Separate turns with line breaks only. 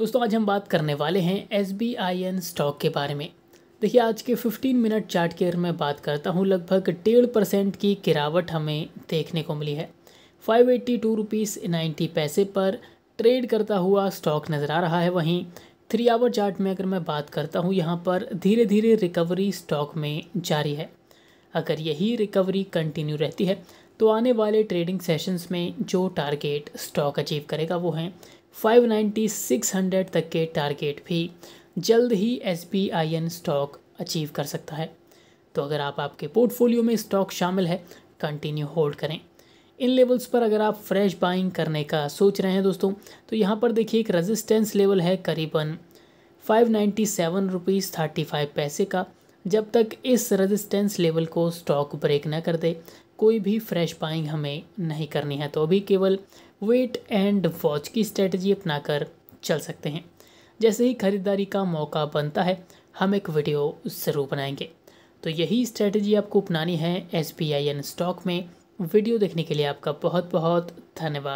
दोस्तों आज हम बात करने वाले हैं S B I N stock के बारे में देखिए आज के 15 मिनट चार्ट के अगर मैं बात करता हूँ लगभग डेढ़ परसेंट की गिरावट हमें देखने को मिली है five eighty two rupees ninety पैसे पर ट्रेड करता हुआ स्टॉक नज़र आ रहा है वहीं थ्री आवर चार्ट में अगर मैं बात करता हूँ यहाँ पर धीरे धीरे रिकवरी स्टॉक में जारी है अगर यही रिकवरी कंटिन्यू रहती है तो आने वाले ट्रेडिंग सेशंस में जो टारगेट स्टॉक अचीव करेगा वो हैं सिक्स हंड्रेड तक के टारगेट भी जल्द ही एस स्टॉक अचीव कर सकता है तो अगर आप आपके पोर्टफोलियो में स्टॉक शामिल है कंटिन्यू होल्ड करें इन लेवल्स पर अगर आप फ्रेश बाइंग करने का सोच रहे हैं दोस्तों तो यहाँ पर देखिए एक रेजिस्टेंस लेवल है करीबन five ninety seven rupees thirty five पैसे का जब तक इस रेजिस्टेंस लेवल को स्टॉक ब्रेक ना कर दे कोई भी फ्रेश बाइंग हमें नहीं करनी है तो अभी केवल वेट एंड वॉच की स्ट्रेटजी अपनाकर चल सकते हैं जैसे ही ख़रीदारी का मौका बनता है हम एक वीडियो ज़रूर बनाएंगे तो यही स्ट्रेटजी आपको अपनानी है S B I N stock में वीडियो देखने के लिए आपका बहुत बहुत धन्यवाद